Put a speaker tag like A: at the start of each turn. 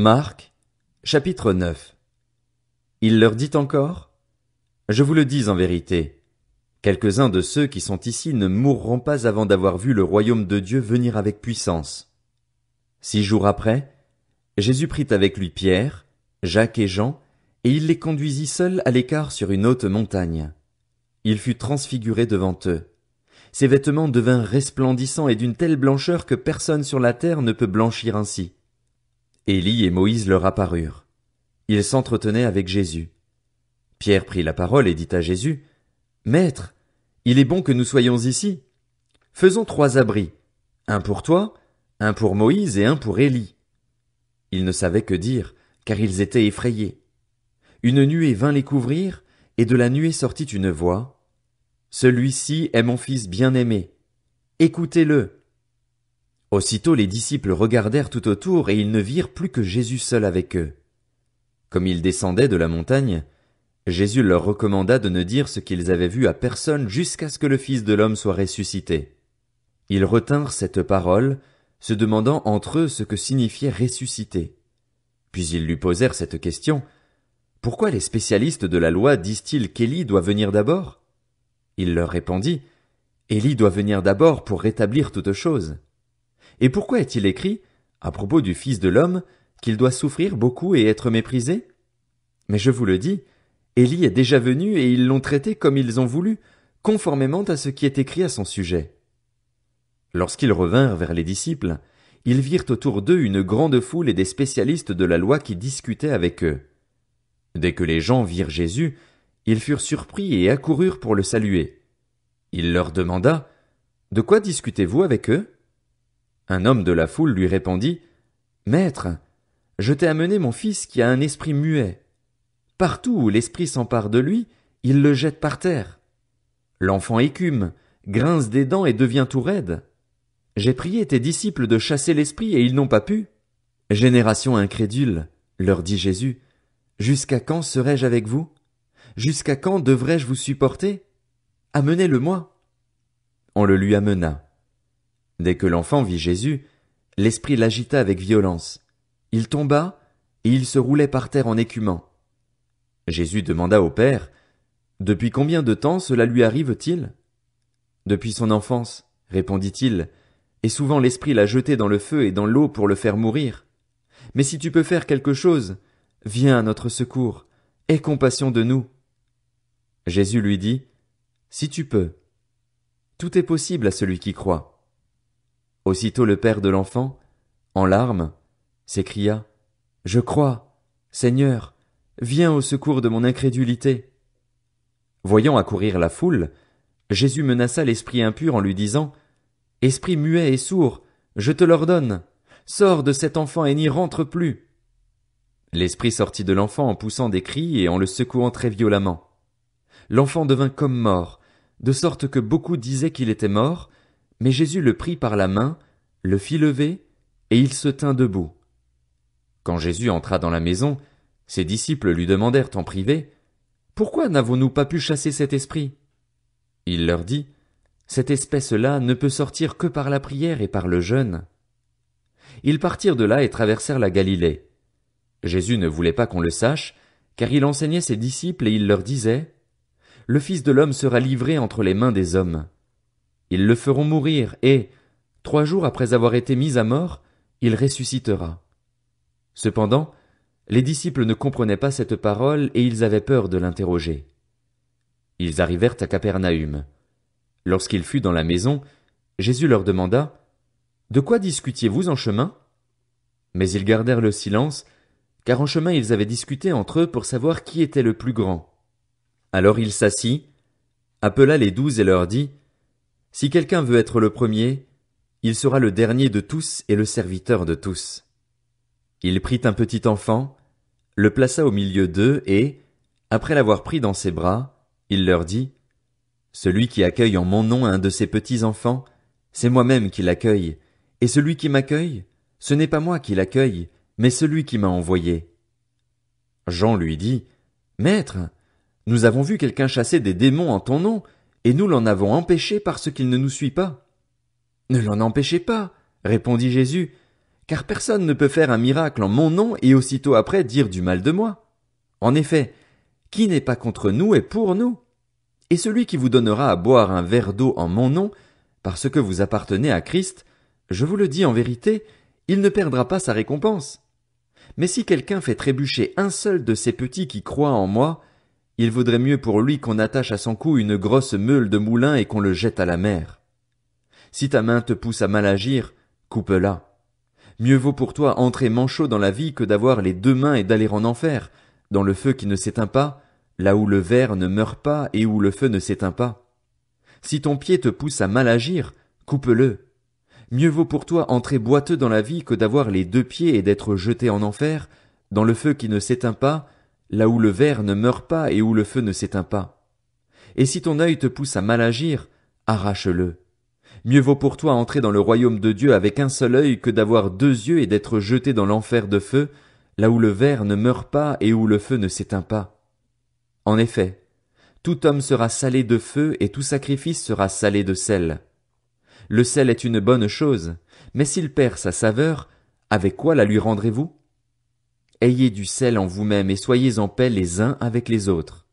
A: Marc, chapitre 9. Il leur dit encore, Je vous le dis en vérité, quelques-uns de ceux qui sont ici ne mourront pas avant d'avoir vu le royaume de Dieu venir avec puissance. Six jours après, Jésus prit avec lui Pierre, Jacques et Jean, et il les conduisit seuls à l'écart sur une haute montagne. Il fut transfiguré devant eux. Ses vêtements devinrent resplendissants et d'une telle blancheur que personne sur la terre ne peut blanchir ainsi. Élie et Moïse leur apparurent. Ils s'entretenaient avec Jésus. Pierre prit la parole et dit à Jésus, Maître, il est bon que nous soyons ici. Faisons trois abris, un pour toi, un pour Moïse et un pour Élie. Ils ne savaient que dire, car ils étaient effrayés. Une nuée vint les couvrir, et de la nuée sortit une voix. Celui-ci est mon fils bien-aimé. Écoutez-le. Aussitôt les disciples regardèrent tout autour, et ils ne virent plus que Jésus seul avec eux. Comme ils descendaient de la montagne, Jésus leur recommanda de ne dire ce qu'ils avaient vu à personne jusqu'à ce que le Fils de l'homme soit ressuscité. Ils retinrent cette parole, se demandant entre eux ce que signifiait ressusciter. Puis ils lui posèrent cette question. Pourquoi les spécialistes de la loi disent-ils qu'Élie doit venir d'abord? Il leur répondit. Élie doit venir d'abord pour rétablir toute chose. Et pourquoi est-il écrit, à propos du Fils de l'homme, qu'il doit souffrir beaucoup et être méprisé Mais je vous le dis, Élie est déjà venu et ils l'ont traité comme ils ont voulu, conformément à ce qui est écrit à son sujet. Lorsqu'ils revinrent vers les disciples, ils virent autour d'eux une grande foule et des spécialistes de la loi qui discutaient avec eux. Dès que les gens virent Jésus, ils furent surpris et accoururent pour le saluer. Il leur demanda, De quoi discutez-vous avec eux? Un homme de la foule lui répondit. Maître, je t'ai amené mon fils qui a un esprit muet. Partout où l'esprit s'empare de lui, il le jette par terre. L'enfant écume, grince des dents et devient tout raide. J'ai prié tes disciples de chasser l'esprit et ils n'ont pas pu. Génération incrédule, leur dit Jésus, jusqu'à quand serai-je avec vous? Jusqu'à quand devrais-je vous supporter? Amenez-le-moi. On le lui amena. Dès que l'enfant vit Jésus, l'esprit l'agita avec violence. Il tomba, et il se roulait par terre en écumant. Jésus demanda au Père. Depuis combien de temps cela lui arrive t-il? Depuis son enfance, répondit il, et souvent l'Esprit l'a jeté dans le feu et dans l'eau pour le faire mourir. Mais si tu peux faire quelque chose, viens à notre secours, aie compassion de nous. Jésus lui dit. Si tu peux. Tout est possible à celui qui croit. Aussitôt le père de l'enfant, en larmes, s'écria. Je crois. Seigneur, viens au secours de mon incrédulité. Voyant accourir la foule, Jésus menaça l'esprit impur en lui disant. Esprit muet et sourd, je te l'ordonne. Sors de cet enfant et n'y rentre plus. L'esprit sortit de l'enfant en poussant des cris et en le secouant très violemment. L'enfant devint comme mort, de sorte que beaucoup disaient qu'il était mort, mais Jésus le prit par la main, le fit lever, et il se tint debout. Quand Jésus entra dans la maison, ses disciples lui demandèrent en privé, Pourquoi n'avons-nous pas pu chasser cet esprit? Il leur dit, Cette espèce-là ne peut sortir que par la prière et par le jeûne. Ils partirent de là et traversèrent la Galilée. Jésus ne voulait pas qu'on le sache, car il enseignait ses disciples et il leur disait, Le Fils de l'homme sera livré entre les mains des hommes. Ils le feront mourir, et, trois jours après avoir été mis à mort, il ressuscitera. Cependant, les disciples ne comprenaient pas cette parole, et ils avaient peur de l'interroger. Ils arrivèrent à Capernaüm. Lorsqu'il fut dans la maison, Jésus leur demanda. De quoi discutiez vous en chemin? Mais ils gardèrent le silence, car en chemin ils avaient discuté entre eux pour savoir qui était le plus grand. Alors il s'assit, appela les douze et leur dit. Si quelqu'un veut être le premier, il sera le dernier de tous et le serviteur de tous. Il prit un petit enfant, le plaça au milieu d'eux et, après l'avoir pris dans ses bras, il leur dit, Celui qui accueille en mon nom un de ces petits enfants, c'est moi-même qui l'accueille, et celui qui m'accueille, ce n'est pas moi qui l'accueille, mais celui qui m'a envoyé. Jean lui dit, Maître, nous avons vu quelqu'un chasser des démons en ton nom, et nous l'en avons empêché parce qu'il ne nous suit pas. Ne l'en empêchez pas, répondit Jésus, car personne ne peut faire un miracle en mon nom et aussitôt après dire du mal de moi. En effet, qui n'est pas contre nous est pour nous. Et celui qui vous donnera à boire un verre d'eau en mon nom, parce que vous appartenez à Christ, je vous le dis en vérité, il ne perdra pas sa récompense. Mais si quelqu'un fait trébucher un seul de ces petits qui croient en moi, il vaudrait mieux pour lui qu'on attache à son cou une grosse meule de moulin et qu'on le jette à la mer. Si ta main te pousse à mal agir, coupe-la. Mieux vaut pour toi entrer manchot dans la vie que d'avoir les deux mains et d'aller en enfer, dans le feu qui ne s'éteint pas, là où le verre ne meurt pas et où le feu ne s'éteint pas. Si ton pied te pousse à mal agir, coupe-le. Mieux vaut pour toi entrer boiteux dans la vie que d'avoir les deux pieds et d'être jeté en enfer, dans le feu qui ne s'éteint pas, là où le ver ne meurt pas et où le feu ne s'éteint pas. Et si ton œil te pousse à mal agir, arrache-le. Mieux vaut pour toi entrer dans le royaume de Dieu avec un seul œil que d'avoir deux yeux et d'être jeté dans l'enfer de feu, là où le ver ne meurt pas et où le feu ne s'éteint pas. En effet, tout homme sera salé de feu et tout sacrifice sera salé de sel. Le sel est une bonne chose, mais s'il perd sa saveur, avec quoi la lui rendrez-vous? Ayez du sel en vous-même et soyez en paix les uns avec les autres.